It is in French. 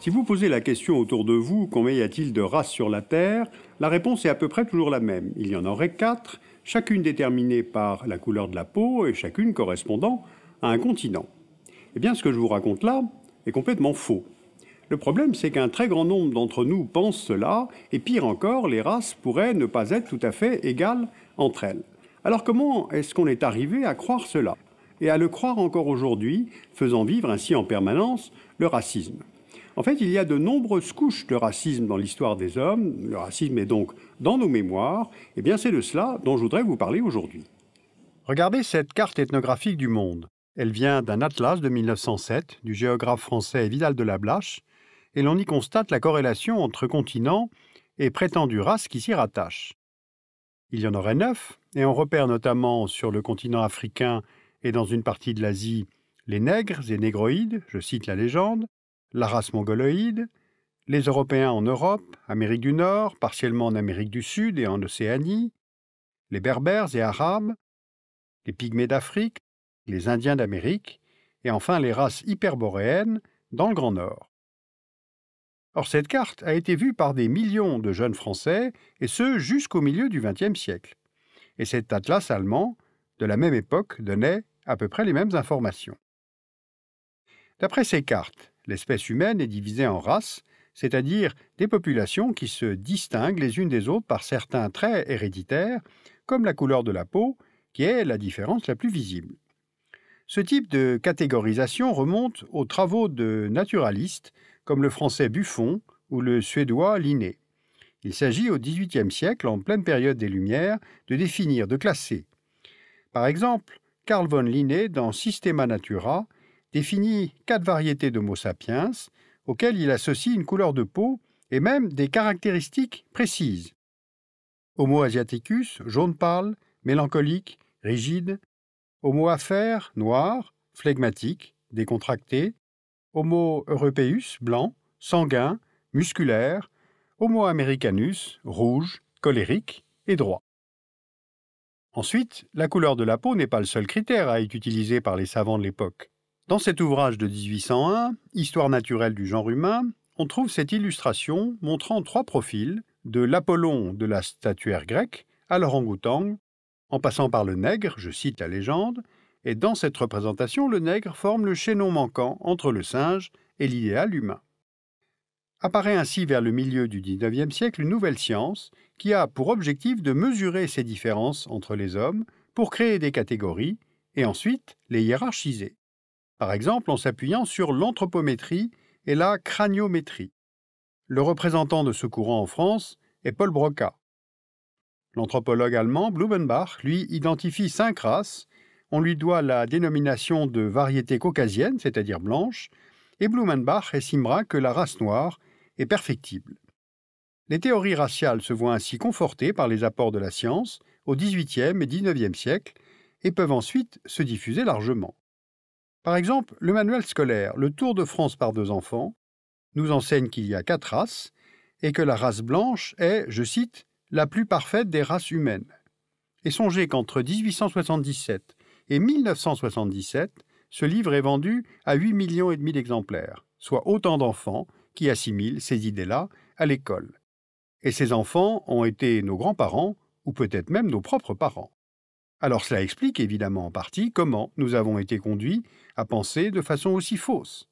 Si vous posez la question autour de vous, combien y a-t-il de races sur la Terre La réponse est à peu près toujours la même. Il y en aurait quatre, chacune déterminée par la couleur de la peau et chacune correspondant à un continent. Eh bien, ce que je vous raconte là est complètement faux. Le problème, c'est qu'un très grand nombre d'entre nous pensent cela, et pire encore, les races pourraient ne pas être tout à fait égales entre elles. Alors comment est-ce qu'on est arrivé à croire cela Et à le croire encore aujourd'hui, faisant vivre ainsi en permanence le racisme en fait, il y a de nombreuses couches de racisme dans l'histoire des hommes. Le racisme est donc dans nos mémoires. Eh bien, c'est de cela dont je voudrais vous parler aujourd'hui. Regardez cette carte ethnographique du monde. Elle vient d'un atlas de 1907 du géographe français Vidal de la Blache, et l'on y constate la corrélation entre continents et prétendues races qui s'y rattachent. Il y en aurait neuf, et on repère notamment sur le continent africain et dans une partie de l'Asie les nègres et négroïdes, je cite la légende, la race mongoloïde, les Européens en Europe, Amérique du Nord, partiellement en Amérique du Sud et en Océanie, les Berbères et Arabes, les Pygmées d'Afrique, les Indiens d'Amérique, et enfin les races hyperboréennes dans le Grand Nord. Or, cette carte a été vue par des millions de jeunes Français, et ce jusqu'au milieu du XXe siècle. Et cet atlas allemand, de la même époque, donnait à peu près les mêmes informations. D'après ces cartes, L'espèce humaine est divisée en races, c'est-à-dire des populations qui se distinguent les unes des autres par certains traits héréditaires, comme la couleur de la peau, qui est la différence la plus visible. Ce type de catégorisation remonte aux travaux de naturalistes comme le français Buffon ou le suédois Linné. Il s'agit au XVIIIe siècle, en pleine période des Lumières, de définir, de classer. Par exemple, Carl von Linné, dans Systema Natura, définit quatre variétés de mots sapiens, auxquelles il associe une couleur de peau et même des caractéristiques précises. Homo asiaticus, jaune pâle, mélancolique, rigide. Homo affaire, noir, flegmatique, décontracté. Homo europeus, blanc, sanguin, musculaire. Homo americanus, rouge, colérique et droit. Ensuite, la couleur de la peau n'est pas le seul critère à être utilisé par les savants de l'époque. Dans cet ouvrage de 1801, Histoire naturelle du genre humain, on trouve cette illustration montrant trois profils, de l'Apollon de la statuaire grecque à lorang en passant par le nègre, je cite la légende, et dans cette représentation, le nègre forme le chaînon manquant entre le singe et l'idéal humain. Apparaît ainsi vers le milieu du XIXe siècle une nouvelle science qui a pour objectif de mesurer ces différences entre les hommes pour créer des catégories et ensuite les hiérarchiser par exemple en s'appuyant sur l'anthropométrie et la craniométrie. Le représentant de ce courant en France est Paul Broca. L'anthropologue allemand Blumenbach, lui, identifie cinq races. On lui doit la dénomination de variété caucasienne, c'est-à-dire blanche, et Blumenbach estimera que la race noire est perfectible. Les théories raciales se voient ainsi confortées par les apports de la science au XVIIIe et XIXe siècle et peuvent ensuite se diffuser largement. Par exemple, le manuel scolaire Le Tour de France par deux enfants nous enseigne qu'il y a quatre races et que la race blanche est, je cite, la plus parfaite des races humaines. Et songez qu'entre 1877 et 1977, ce livre est vendu à 8 millions et demi d'exemplaires, soit autant d'enfants qui assimilent ces idées-là à l'école. Et ces enfants ont été nos grands-parents ou peut-être même nos propres parents. Alors cela explique évidemment en partie comment nous avons été conduits à penser de façon aussi fausse.